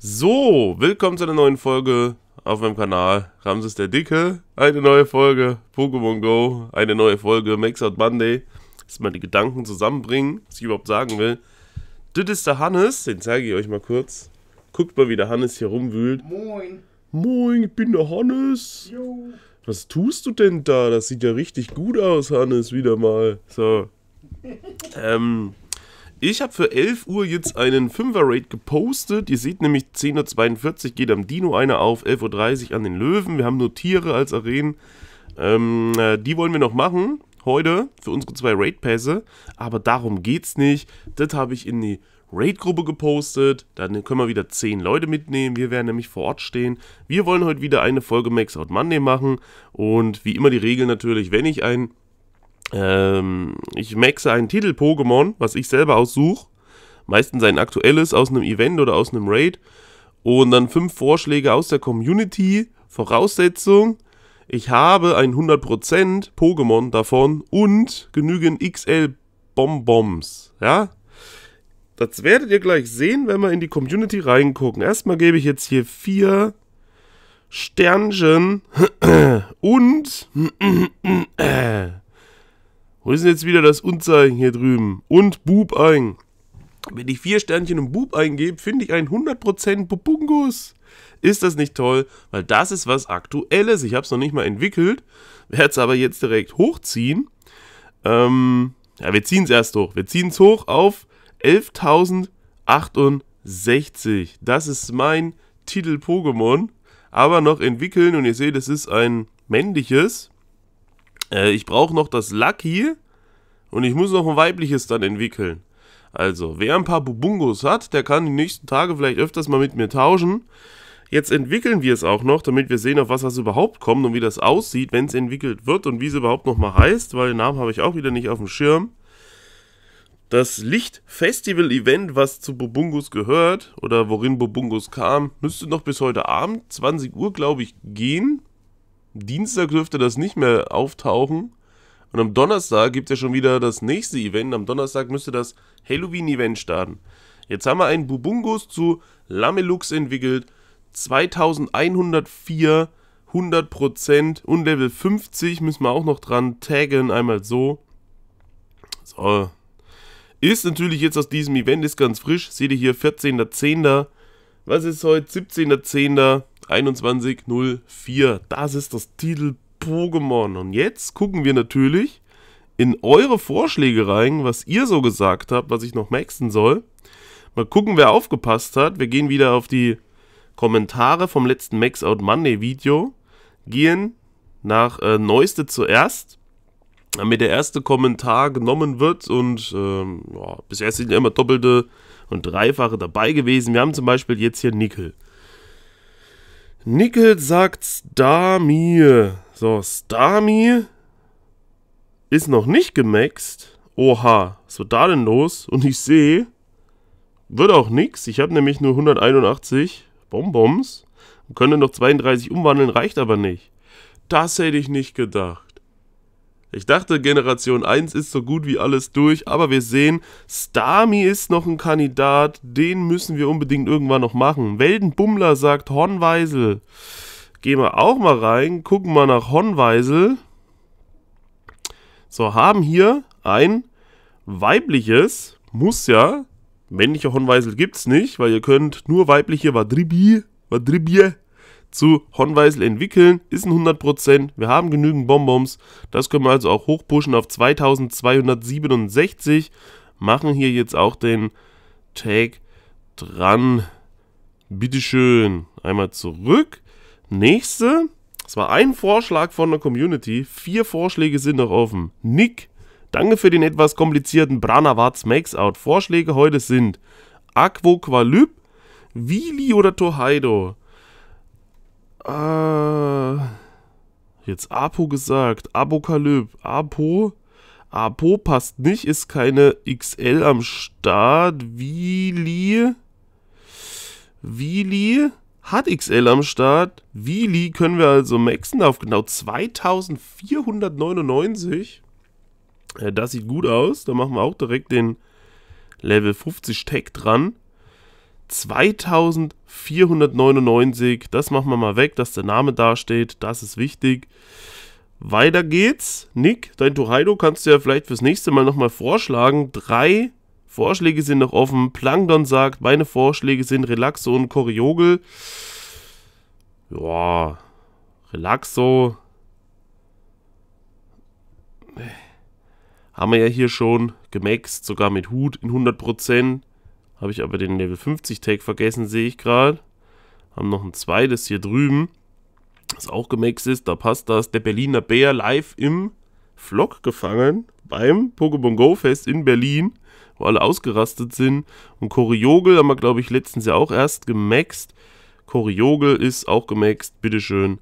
So, willkommen zu einer neuen Folge auf meinem Kanal. Ramses der Dicke, eine neue Folge Pokémon Go, eine neue Folge Makes Out Monday. Dass mal die Gedanken zusammenbringen, was ich überhaupt sagen will. Das ist der Hannes, den zeige ich euch mal kurz. Guckt mal, wie der Hannes hier rumwühlt. Moin. Moin, ich bin der Hannes. Jo. Was tust du denn da? Das sieht ja richtig gut aus, Hannes, wieder mal. So. ähm. Ich habe für 11 Uhr jetzt einen 5er-Raid gepostet. Ihr seht nämlich 10.42 Uhr geht am Dino einer auf, 11.30 Uhr an den Löwen. Wir haben nur Tiere als Arenen. Ähm, äh, die wollen wir noch machen heute für unsere zwei Raid-Pässe. Aber darum geht's nicht. Das habe ich in die Raid-Gruppe gepostet. Dann können wir wieder 10 Leute mitnehmen. Wir werden nämlich vor Ort stehen. Wir wollen heute wieder eine Folge Max Out Monday machen. Und wie immer die Regel natürlich, wenn ich einen ähm, ich maxe einen Titel Pokémon, was ich selber aussuche. Meistens ein aktuelles aus einem Event oder aus einem Raid. Und dann fünf Vorschläge aus der Community. Voraussetzung, ich habe ein 100% Pokémon davon und genügend XL Bonbons. Ja? Das werdet ihr gleich sehen, wenn wir in die Community reingucken. Erstmal gebe ich jetzt hier vier Sternchen und äh, wo ist denn jetzt wieder das Unzeichen hier drüben? Und Bubein. Wenn ich vier Sternchen und Bub eingebe, finde ich einen 100% Bubungus. Ist das nicht toll? Weil das ist was Aktuelles. Ich habe es noch nicht mal entwickelt. Werde es aber jetzt direkt hochziehen. Ähm, ja, wir ziehen es erst hoch. Wir ziehen es hoch auf 11.068. Das ist mein Titel Pokémon. Aber noch entwickeln. Und ihr seht, es ist ein männliches. Äh, ich brauche noch das Lucky und ich muss noch ein weibliches dann entwickeln. Also, wer ein paar Bubungos hat, der kann die nächsten Tage vielleicht öfters mal mit mir tauschen. Jetzt entwickeln wir es auch noch, damit wir sehen, auf was das überhaupt kommt und wie das aussieht, wenn es entwickelt wird und wie es überhaupt nochmal heißt, weil den Namen habe ich auch wieder nicht auf dem Schirm. Das Licht-Festival-Event, was zu Bobungus gehört oder worin Bobungus kam, müsste noch bis heute Abend, 20 Uhr, glaube ich, gehen. Dienstag dürfte das nicht mehr auftauchen. Und am Donnerstag gibt es ja schon wieder das nächste Event. Am Donnerstag müsste das Halloween-Event starten. Jetzt haben wir einen Bubungus zu Lamelux entwickelt. 2104, 100% und Level 50 müssen wir auch noch dran taggen, einmal so. So. Ist natürlich jetzt aus diesem Event, ist ganz frisch. Seht ihr hier 14.10. Was ist heute? 17.10. 2104. Das ist das Titel Pokémon. Und jetzt gucken wir natürlich in eure Vorschläge rein, was ihr so gesagt habt, was ich noch maxen soll. Mal gucken, wer aufgepasst hat. Wir gehen wieder auf die Kommentare vom letzten Max Out Monday Video. Gehen nach äh, Neueste zuerst, damit der erste Kommentar genommen wird. Und ähm, ja, bisher sind ja immer doppelte und dreifache dabei gewesen. Wir haben zum Beispiel jetzt hier Nickel. Nickel sagt Stamir. So, Stamir ist noch nicht gemaxt. Oha, was wird da denn los? Und ich sehe, wird auch nichts. Ich habe nämlich nur 181 Bonbons und könnte noch 32 umwandeln, reicht aber nicht. Das hätte ich nicht gedacht. Ich dachte, Generation 1 ist so gut wie alles durch, aber wir sehen, Stami ist noch ein Kandidat, den müssen wir unbedingt irgendwann noch machen. Weldenbummler sagt Hornweisel. Gehen wir auch mal rein, gucken mal nach Hornweisel. So, haben hier ein weibliches, muss ja, männliche Hornweisel gibt es nicht, weil ihr könnt nur weibliche Wadribi, Wadribie zu Hornweisel entwickeln, ist ein 100%, wir haben genügend Bonbons, das können wir also auch hochpushen auf 2267, machen hier jetzt auch den Tag dran. Bitteschön, einmal zurück. Nächste, es war ein Vorschlag von der Community, vier Vorschläge sind noch offen. Nick, danke für den etwas komplizierten Branavats Maxout. Vorschläge heute sind Aquoqualyp, Vili oder Tohaido. Äh, jetzt Apo gesagt. Apokalyp. Apo. Apo passt nicht, ist keine XL am Start. Wili. Wili hat XL am Start. Wili können wir also maxen auf genau 2499. Äh, das sieht gut aus. Da machen wir auch direkt den Level 50 Tag dran. 2499. Das machen wir mal weg, dass der Name da steht. Das ist wichtig. Weiter geht's. Nick, dein Torheido kannst du ja vielleicht fürs nächste Mal nochmal vorschlagen. Drei Vorschläge sind noch offen. Plankton sagt, meine Vorschläge sind Relaxo und Koriogel. Ja, Relaxo. Haben wir ja hier schon gemaxt, sogar mit Hut in 100%. Habe ich aber den Level 50 Tag vergessen, sehe ich gerade. Haben noch ein zweites hier drüben. Das auch gemaxt ist, da passt das. Der Berliner Bär live im Vlog gefangen beim Pokémon Go Fest in Berlin, wo alle ausgerastet sind. Und Koriogel haben wir, glaube ich, letztens ja auch erst gemaxt. Koriogel ist auch gemaxt, bitteschön.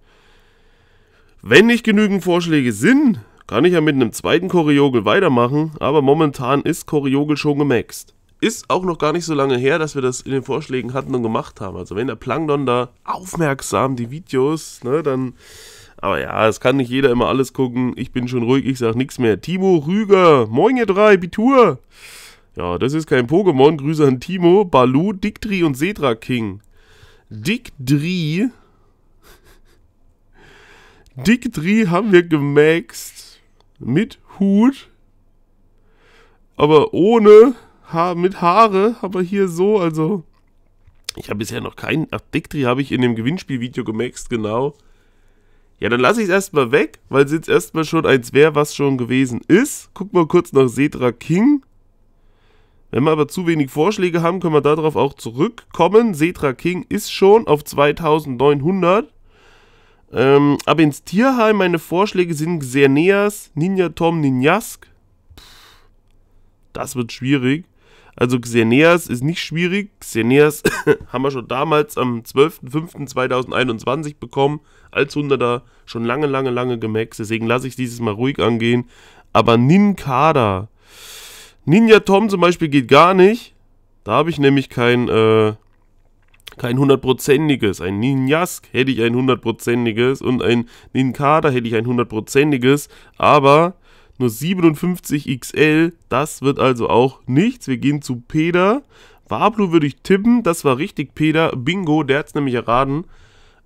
Wenn nicht genügend Vorschläge sind, kann ich ja mit einem zweiten Koriogel weitermachen, aber momentan ist Koriogel schon gemaxt ist auch noch gar nicht so lange her, dass wir das in den Vorschlägen hatten und gemacht haben. Also wenn der Plankton da aufmerksam die Videos, ne, dann. Aber ja, es kann nicht jeder immer alles gucken. Ich bin schon ruhig, ich sag nichts mehr. Timo Rüger, moin ihr drei, Bitur. Ja, das ist kein Pokémon. Grüße an Timo, Balu, Dickdri und Sedra King. Dickdri. Dictri haben wir gemaxt. Mit Hut. Aber ohne ha mit Haare, aber hier so, also. Ich habe bisher noch keinen. Ach, Dictri habe ich in dem Gewinnspielvideo gemaxt, genau. Ja, dann lasse ich es erstmal weg, weil es jetzt erstmal schon eins wäre, was schon gewesen ist. Guck mal kurz nach Sedra King. Wenn wir aber zu wenig Vorschläge haben, können wir darauf auch zurückkommen. Sedra King ist schon auf 2900. Ähm, ab ins Tierheim, meine Vorschläge sind Xerneas, Ninja Tom, Ninjask. Das wird schwierig. Also Xeneas ist nicht schwierig. Xeneas haben wir schon damals am 12.05.2021 bekommen. Als 100er schon lange, lange, lange gemaxt. Deswegen lasse ich dieses Mal ruhig angehen. Aber Ninkada. Ninja Tom zum Beispiel geht gar nicht. Da habe ich nämlich kein, äh, kein hundertprozentiges. Ein Ninjask hätte ich ein 100%iges. und ein Ninkada hätte ich ein 100%iges. Aber nur 57 XL. Das wird also auch nichts. Wir gehen zu Peter. Wablu würde ich tippen. Das war richtig Peter. Bingo, der hat es nämlich erraten,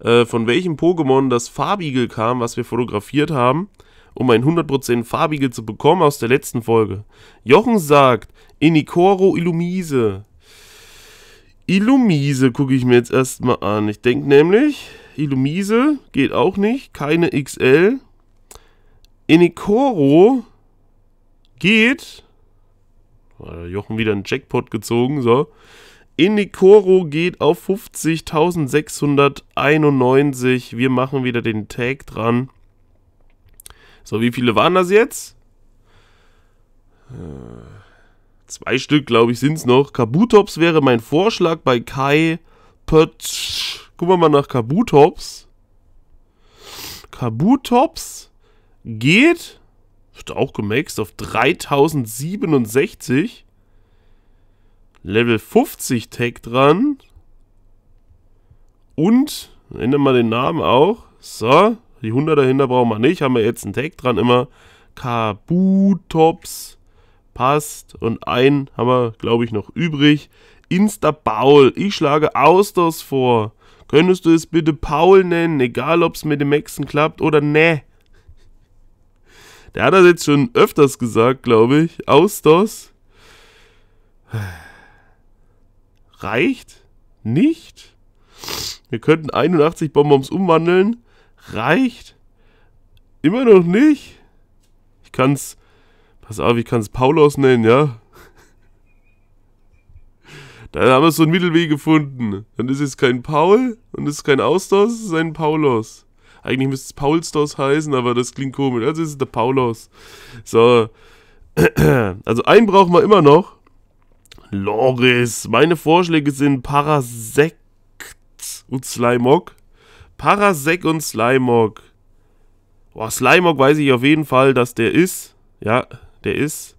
äh, von welchem Pokémon das Farbigel kam, was wir fotografiert haben, um ein 100% Farbigel zu bekommen aus der letzten Folge. Jochen sagt, Inikoro Illumise. Illumise gucke ich mir jetzt erstmal an. Ich denke nämlich, Illumise geht auch nicht. Keine XL. Enikoro geht. Jochen wieder einen Jackpot gezogen, so. Enikoro geht auf 50.691. Wir machen wieder den Tag dran. So, wie viele waren das jetzt? Äh, zwei Stück, glaube ich, sind es noch. Kabutops wäre mein Vorschlag bei Kai Pötsch. Gucken wir mal nach Kabutops. Kabutops? geht, wird auch gemaxt auf 3067. Level 50 Tag dran. Und, ändern mal den Namen auch. So, die 100 dahinter brauchen wir nicht. Haben wir jetzt einen Tag dran immer. Kabutops. Passt. Und einen haben wir, glaube ich, noch übrig. Insta-Baul. Ich schlage Austers vor. Könntest du es bitte Paul nennen, egal ob es mit dem Maxen klappt oder ne? Der hat das jetzt schon öfters gesagt, glaube ich. Ausdos. Reicht? Nicht? Wir könnten 81 Bonbons umwandeln. Reicht? Immer noch nicht? Ich kann's. Pass auf, ich kann's Paulos nennen, ja? Da haben wir so einen Mittelweg gefunden. Dann ist es kein Paul und ist kein Austos, es ist ein Paulos. Eigentlich müsste es Paulstos heißen, aber das klingt komisch. Also ist es der Paulos. So. Also einen brauchen wir immer noch. Loris, meine Vorschläge sind Parasekt und Slimog. Parasek und Slimog. Boah, Slimog weiß ich auf jeden Fall, dass der ist. Ja, der ist.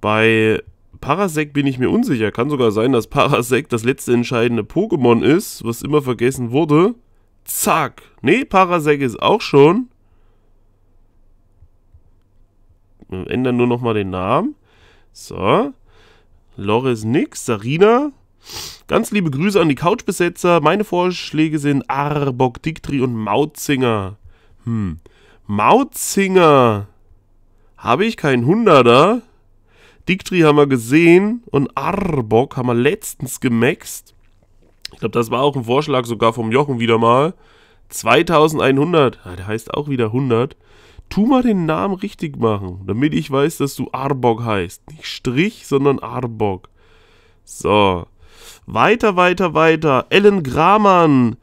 Bei Parasek bin ich mir unsicher. Kann sogar sein, dass Parasek das letzte entscheidende Pokémon ist, was immer vergessen wurde. Zack. Nee, Parasek ist auch schon. Wir ändern nur nochmal den Namen. So. Loris nix. Sarina. Ganz liebe Grüße an die Couchbesetzer. Meine Vorschläge sind Arbok, Diktri und Mautzinger. Hm. Mautzinger. Habe ich keinen Hunderter? Diktri haben wir gesehen und Arbok haben wir letztens gemaxt. Ich glaube, das war auch ein Vorschlag sogar vom Jochen wieder mal. 2100, ah, der heißt auch wieder 100. Tu mal den Namen richtig machen, damit ich weiß, dass du Arbog heißt. Nicht Strich, sondern Arbog. So. Weiter, weiter, weiter. Ellen Gramann.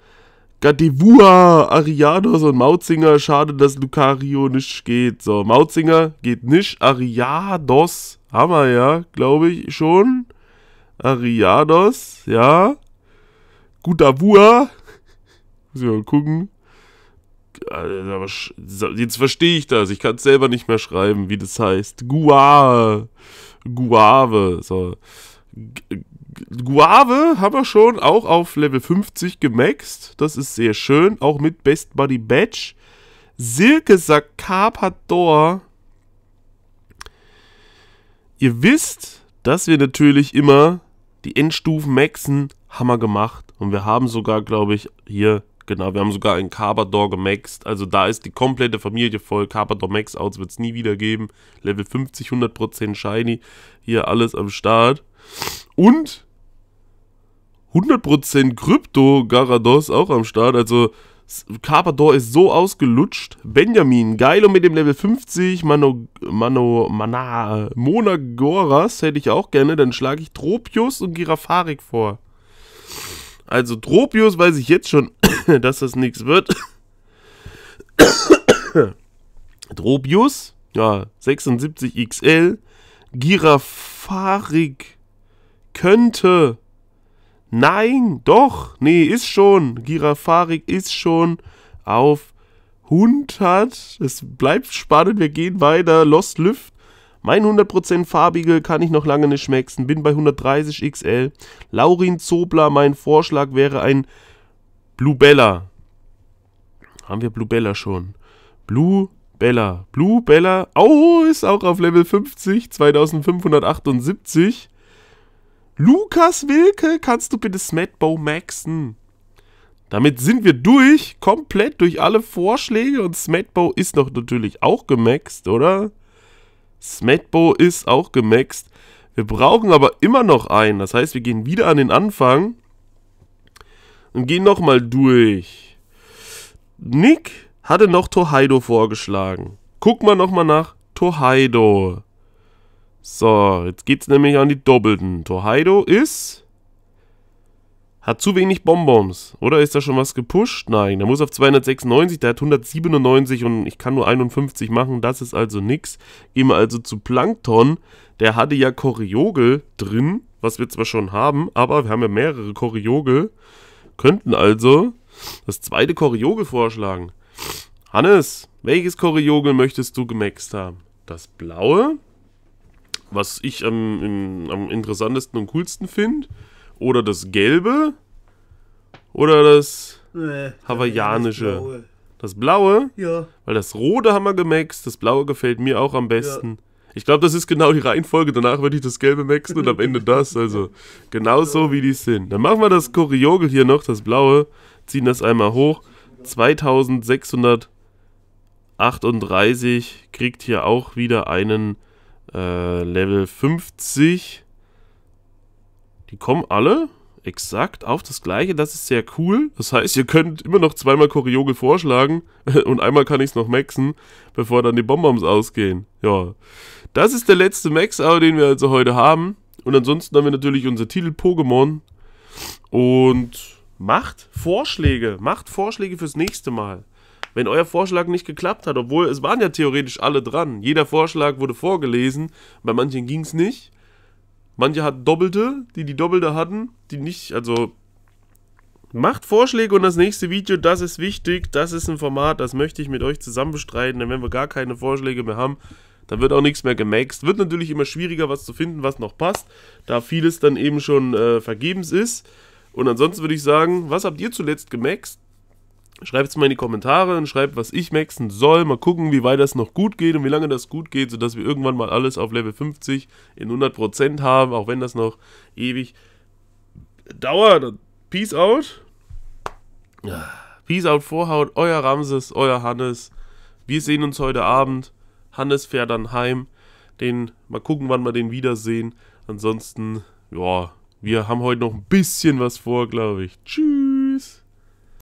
Gadevua, Ariados und Mautzinger. Schade, dass Lucario nicht geht. So, Mautzinger geht nicht. Ariados Hammer, ja, glaube ich, schon. Ariados, ja guter Wur. Muss ich mal gucken. Jetzt verstehe ich das. Ich kann es selber nicht mehr schreiben, wie das heißt. Gua. Guave. So. Guave haben wir schon auch auf Level 50 gemaxt. Das ist sehr schön. Auch mit Best Buddy Badge. Silke Sakapador. Ihr wisst, dass wir natürlich immer die Endstufen maxen Hammer gemacht. Und wir haben sogar, glaube ich, hier, genau, wir haben sogar einen Carbador gemaxt. Also da ist die komplette Familie voll. Carbador Max-Outs wird es nie wieder geben. Level 50, 100% Shiny. Hier alles am Start. Und 100% Krypto Garados auch am Start. Also Carpador ist so ausgelutscht. Benjamin, geil und mit dem Level 50. Mano, Mano, Mana, Monagoras hätte ich auch gerne. Dann schlage ich Tropius und Girafarik vor. Also Dropius weiß ich jetzt schon, dass das nichts wird. Dropius, ja, 76XL. Girafarik könnte. Nein, doch, nee, ist schon. Girafarik ist schon auf 100. Es bleibt spannend, wir gehen weiter. Lost Lüft mein 100% farbige kann ich noch lange nicht schmecken, bin bei 130 XL. Laurin Zobler, mein Vorschlag wäre ein Bluebella. Haben wir Bluebella schon? Blue Bella. Blue Bella. Oh, ist auch auf Level 50, 2578. Lukas Wilke, kannst du bitte Smetbow maxen? Damit sind wir durch, komplett durch alle Vorschläge und Smetbow ist doch natürlich auch gemaxt, oder? Smetbo ist auch gemaxt. Wir brauchen aber immer noch einen. Das heißt, wir gehen wieder an den Anfang. Und gehen nochmal durch. Nick hatte noch Tohaido vorgeschlagen. Guck mal nochmal nach Tohaido. So, jetzt geht's nämlich an die Doppelten. Tohaido ist hat zu wenig Bonbons. Oder ist da schon was gepusht? Nein, der muss auf 296, der hat 197 und ich kann nur 51 machen, das ist also nix. Gehen wir also zu Plankton, der hatte ja Koriogel drin, was wir zwar schon haben, aber wir haben ja mehrere Koriogel. Könnten also das zweite Koriogel vorschlagen. Hannes, welches Koriogel möchtest du gemaxt haben? Das blaue, was ich am, im, am interessantesten und coolsten finde oder das Gelbe. Oder das nee, Hawaiianische. Das Blaue? Ja. Weil das Rote haben wir gemaxt, das Blaue gefällt mir auch am besten. Ja. Ich glaube, das ist genau die Reihenfolge. Danach würde ich das Gelbe maxen und am Ende das. Also genau so, wie die sind. Dann machen wir das Koriogel hier noch, das Blaue. Ziehen das einmal hoch. 2638 kriegt hier auch wieder einen äh, Level 50. Die kommen alle exakt auf das gleiche. Das ist sehr cool. Das heißt, ihr könnt immer noch zweimal Koryoge vorschlagen und einmal kann ich es noch maxen, bevor dann die Bonbons ausgehen. Ja, das ist der letzte Max-Out, den wir also heute haben. Und ansonsten haben wir natürlich unser Titel Pokémon. Und macht Vorschläge. Macht Vorschläge fürs nächste Mal. Wenn euer Vorschlag nicht geklappt hat, obwohl es waren ja theoretisch alle dran. Jeder Vorschlag wurde vorgelesen. Bei manchen ging es nicht. Manche hatten Doppelte, die die Doppelte hatten, die nicht, also macht Vorschläge und das nächste Video, das ist wichtig, das ist ein Format, das möchte ich mit euch zusammen bestreiten, denn wenn wir gar keine Vorschläge mehr haben, dann wird auch nichts mehr gemaxt. Wird natürlich immer schwieriger, was zu finden, was noch passt, da vieles dann eben schon äh, vergebens ist. Und ansonsten würde ich sagen, was habt ihr zuletzt gemaxt? Schreibt es mal in die Kommentare und schreibt, was ich maxen soll. Mal gucken, wie weit das noch gut geht und wie lange das gut geht, sodass wir irgendwann mal alles auf Level 50 in 100% haben, auch wenn das noch ewig dauert. Peace out. Peace out, Vorhaut. Euer Ramses, euer Hannes. Wir sehen uns heute Abend. Hannes fährt dann heim. Den, mal gucken, wann wir den wiedersehen. Ansonsten, ja, wir haben heute noch ein bisschen was vor, glaube ich. Tschüss.